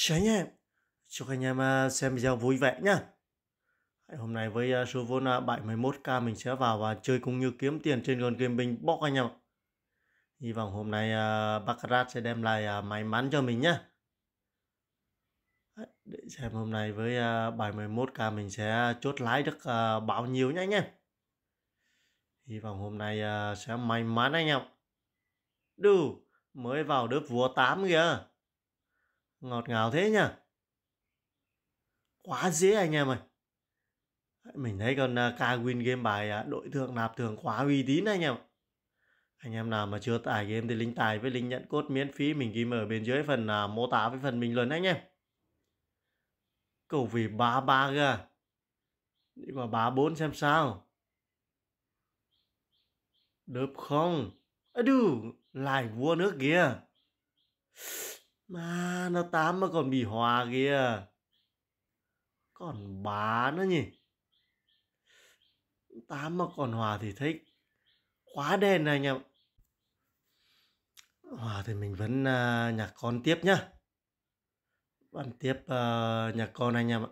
Chào anh em, chúc anh em à, xem video vui vẻ nhá. Hôm nay với à, số vốn 71k à, mình sẽ vào và chơi cũng như kiếm tiền trên gần game bình bóc anh em Hy vọng hôm nay Baccarat sẽ đem lại may mắn cho mình nhá. Để xem hôm nay với 71k mình sẽ chốt lái được bao nhiêu nhá anh em. Hy vọng hôm nay sẽ may mắn anh em. Đù, mới vào đớp vua 8 kìa. Ngọt ngào thế nha. Quá dễ anh em ơi. Mình thấy con à, ca win game bài à, đội thượng nạp thường quá uy tín anh em. Anh em nào mà chưa tải game thì link tải với link nhận cốt miễn phí mình ghi ở bên dưới phần à, mô tả với phần bình luận anh em. Cầu vì ba ba kìa. Đi vào ba bốn xem sao. Được không. Adu, lại vua nước kìa. Mà nó tám mà còn bị hòa kìa. Còn bá nữa nhỉ. Tám mà còn hòa thì thích. Quá đen này nhỉ. Hòa thì mình vẫn uh, nhạc con tiếp nhá. Vẫn tiếp uh, nhạc con anh em ạ.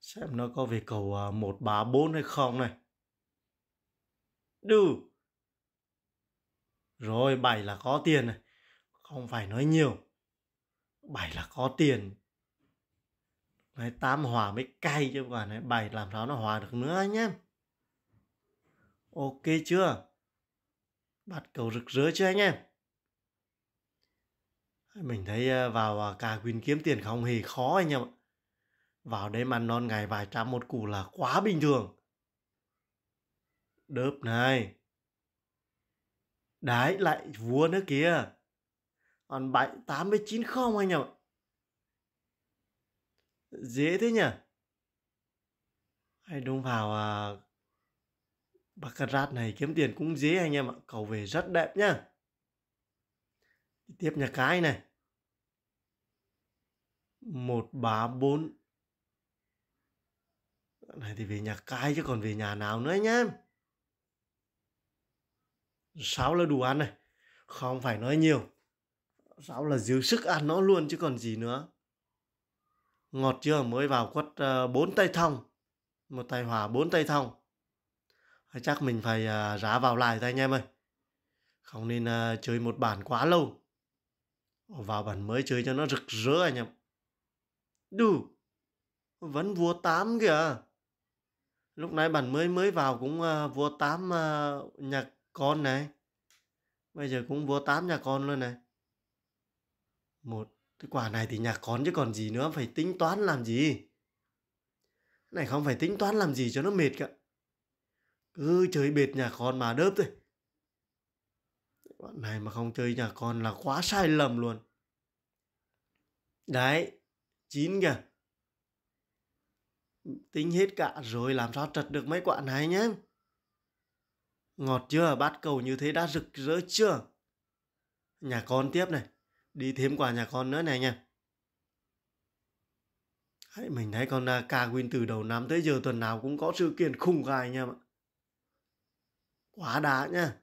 Xem nó có về cầu uh, 1 bá 4 hay không này. Đù. Rồi bảy là có tiền này không phải nói nhiều bảy là có tiền nói tám hòa mới cay chứ còn này bảy làm sao nó hòa được nữa anh em ok chưa bắt cầu rực rỡ chưa anh em mình thấy à, vào à, cà quyền kiếm tiền không hề khó anh em ạ vào đấy mà non ngày vài trăm một củ là quá bình thường đớp này đấy lại vua nữa kìa còn 7, 89 không anh em ạ. Dễ thế nhỉ? Hay đúng vào à, Baccarat này kiếm tiền cũng dễ anh em ạ. Cầu về rất đẹp nhá. Tiếp nhà cái này. 1, 3, 4. Này thì về nhà cái chứ còn về nhà nào nữa anh em. 6 là đủ ăn này. Không phải nói nhiều rau là dư sức ăn nó luôn chứ còn gì nữa ngọt chưa mới vào quất ờ, bốn tay thông một tay hỏa bốn tay thông chắc mình phải ờ, rá vào lại thôi anh em ơi không nên ờ, chơi một bản quá lâu vào bản mới chơi cho nó rực rỡ anh em đù vẫn vua tám kìa lúc nãy bản mới mới vào cũng uh, vua tám uh, nhà con này bây giờ cũng vua tám nhà con luôn này một cái quả này thì nhà con chứ còn gì nữa phải tính toán làm gì. Này không phải tính toán làm gì cho nó mệt cả. Cứ chơi bệt nhà con mà đớp thôi. Bọn này mà không chơi nhà con là quá sai lầm luôn. Đấy, chín kìa. Tính hết cả rồi làm sao trật được mấy quả này nhé. Ngọt chưa, bát cầu như thế đã rực rỡ chưa? Nhà con tiếp này đi thêm quả nhà con nữa này nha Đấy, mình thấy con à, ca win từ đầu năm tới giờ tuần nào cũng có sự kiện khủng gai nha mọi quá đá nha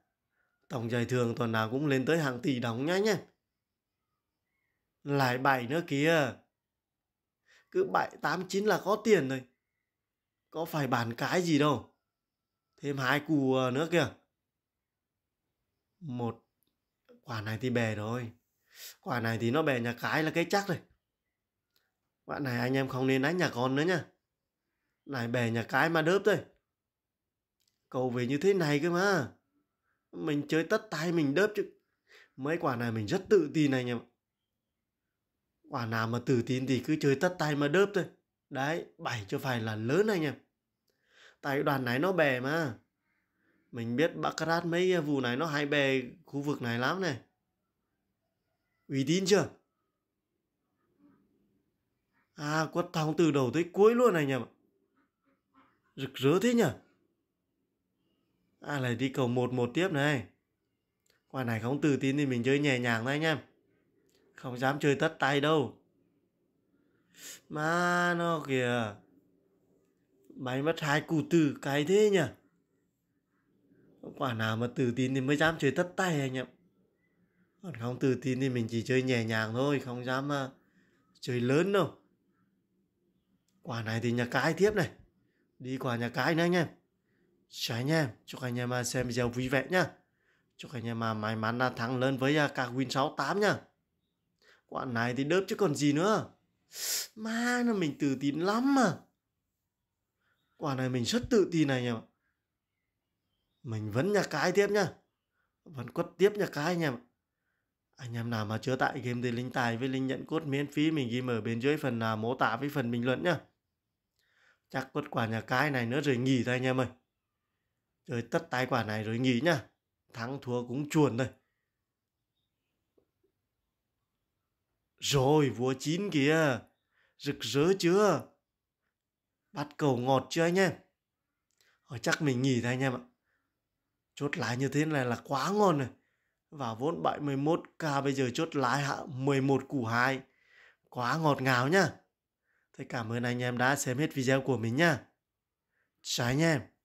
tổng giải thưởng tuần nào cũng lên tới hàng tỷ đồng nhá nha lại bảy nữa kìa cứ bảy tám chín là có tiền rồi có phải bàn cái gì đâu thêm hai cù à, nữa kìa một quả này thì bè rồi quả này thì nó bè nhà cái là cái chắc rồi bạn này anh em không nên đánh nhà con nữa nha này bè nhà cái mà đớp thôi cầu về như thế này cơ mà mình chơi tất tay mình đớp chứ mấy quả này mình rất tự tin anh em quả nào mà tự tin thì cứ chơi tất tay mà đớp thôi đấy bảy cho phải là lớn anh em tại đoàn này nó bè mà mình biết baccarat mấy à, vụ này nó hay bè khu vực này lắm này uy tín chưa à quất thòng từ đầu tới cuối luôn này nhầm rực rỡ thế nhỉ à lại đi cầu một một tiếp này quả này không tự tin thì mình chơi nhẹ nhàng thôi anh em không dám chơi tất tay đâu mà nó kìa máy mất hai cụ từ cái thế nhỉ quả nào mà tự tin thì mới dám chơi tất tay anh em còn không tự tin thì mình chỉ chơi nhẹ nhàng thôi không dám uh, chơi lớn đâu quả này thì nhà cái tiếp này đi quả nhà cái nữa anh em chào anh em chúc anh em à, xem video vui vẻ nhá chúc anh em à, may mắn là thắng lớn với các win 68 nhá quả này thì đớp chứ còn gì nữa ma nó mình tự tin lắm mà quả này mình rất tự tin này nhá mình vẫn nhà cái tiếp nhá vẫn quất tiếp nhà cái nhá anh em nào mà chưa tải game thì link tài với link nhận cốt miễn phí mình ghi mở bên dưới phần à, mô tả với phần bình luận nhá. Chắc quất quả nhà cái này nữa rồi nghỉ thôi anh em ơi. Rồi tất tài quả này rồi nghỉ nhá. Thắng thua cũng chuồn thôi. Rồi vua chín kìa. Rực rỡ chưa? Bắt cầu ngọt chưa anh em? Ờ, chắc mình nghỉ thôi anh em ạ. Chốt lái như thế này là quá ngon rồi và vốn 71k bây giờ chốt lãi hạ 11 củ 2. Quá ngọt ngào nhá. Thế cảm ơn anh em đã xem hết video của mình nhá. Chào anh em.